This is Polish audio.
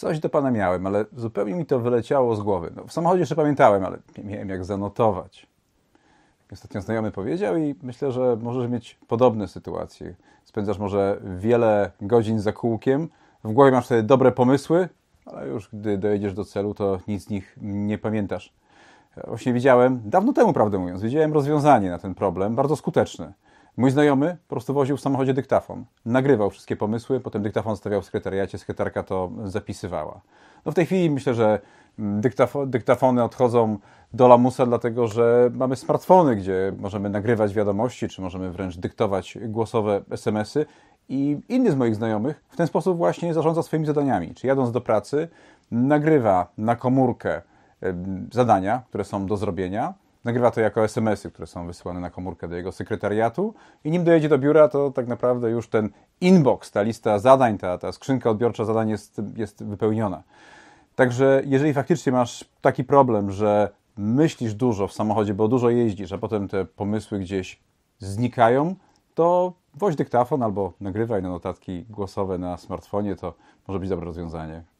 Coś do pana miałem, ale zupełnie mi to wyleciało z głowy. No, w samochodzie jeszcze pamiętałem, ale nie miałem jak zanotować. Ostatnio znajomy powiedział i myślę, że możesz mieć podobne sytuacje. Spędzasz może wiele godzin za kółkiem, w głowie masz sobie dobre pomysły, ale już gdy dojedziesz do celu, to nic z nich nie pamiętasz. Właśnie widziałem, dawno temu prawdę mówiąc, widziałem rozwiązanie na ten problem, bardzo skuteczne. Mój znajomy po prostu woził w samochodzie dyktafon. Nagrywał wszystkie pomysły, potem dyktafon stawiał w sekretariacie, sekretarka to zapisywała. No w tej chwili myślę, że mm, dyktafony odchodzą do lamusa, dlatego że mamy smartfony, gdzie możemy nagrywać wiadomości, czy możemy wręcz dyktować głosowe SMS-y. I inny z moich znajomych w ten sposób właśnie zarządza swoimi zadaniami. Czy jadąc do pracy, nagrywa na komórkę zadania, które są do zrobienia, Nagrywa to jako SMS-y, które są wysyłane na komórkę do jego sekretariatu i nim dojedzie do biura, to tak naprawdę już ten inbox, ta lista zadań, ta, ta skrzynka odbiorcza zadań jest, jest wypełniona. Także jeżeli faktycznie masz taki problem, że myślisz dużo w samochodzie, bo dużo jeździsz, a potem te pomysły gdzieś znikają, to woź dyktafon albo nagrywaj na notatki głosowe na smartfonie, to może być dobre rozwiązanie.